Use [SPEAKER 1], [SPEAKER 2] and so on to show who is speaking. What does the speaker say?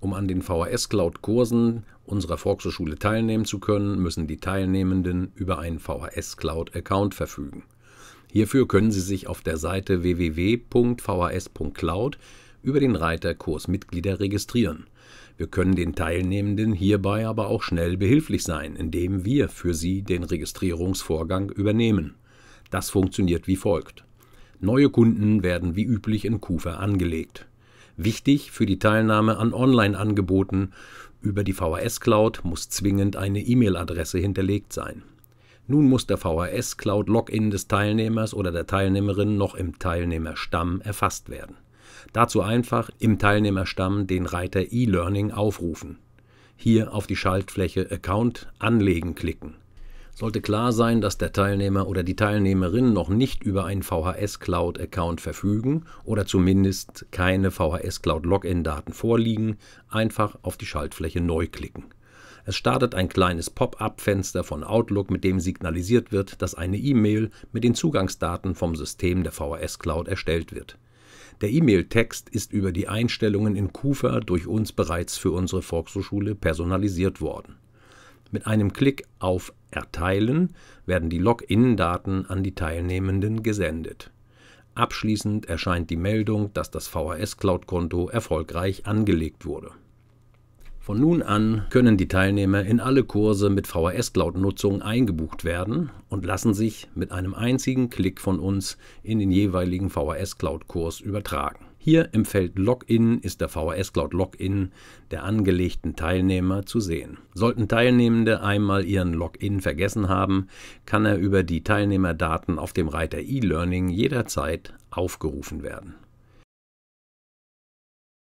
[SPEAKER 1] Um an den VHS-Cloud-Kursen unserer Volkshochschule teilnehmen zu können, müssen die Teilnehmenden über einen VHS-Cloud-Account verfügen. Hierfür können Sie sich auf der Seite www.vhs.cloud über den Reiter Kursmitglieder registrieren. Wir können den Teilnehmenden hierbei aber auch schnell behilflich sein, indem wir für sie den Registrierungsvorgang übernehmen. Das funktioniert wie folgt. Neue Kunden werden wie üblich in Kufa angelegt. Wichtig für die Teilnahme an Online-Angeboten über die VHS-Cloud muss zwingend eine E-Mail-Adresse hinterlegt sein. Nun muss der VHS-Cloud-Login des Teilnehmers oder der Teilnehmerin noch im Teilnehmerstamm erfasst werden. Dazu einfach im Teilnehmerstamm den Reiter E-Learning aufrufen. Hier auf die Schaltfläche Account anlegen klicken sollte klar sein, dass der Teilnehmer oder die Teilnehmerin noch nicht über einen VHS-Cloud-Account verfügen oder zumindest keine VHS-Cloud-Login-Daten vorliegen, einfach auf die Schaltfläche neu klicken. Es startet ein kleines Pop-up-Fenster von Outlook, mit dem signalisiert wird, dass eine E-Mail mit den Zugangsdaten vom System der VHS-Cloud erstellt wird. Der E-Mail-Text ist über die Einstellungen in Kufa durch uns bereits für unsere Volkshochschule personalisiert worden. Mit einem Klick auf Erteilen werden die Login-Daten an die Teilnehmenden gesendet. Abschließend erscheint die Meldung, dass das VHS-Cloud-Konto erfolgreich angelegt wurde. Von nun an können die Teilnehmer in alle Kurse mit VHS-Cloud-Nutzung eingebucht werden und lassen sich mit einem einzigen Klick von uns in den jeweiligen VHS-Cloud-Kurs übertragen. Hier im Feld Login ist der VHS-Cloud Login der angelegten Teilnehmer zu sehen. Sollten Teilnehmende einmal ihren Login vergessen haben, kann er über die Teilnehmerdaten auf dem Reiter E-Learning jederzeit aufgerufen werden.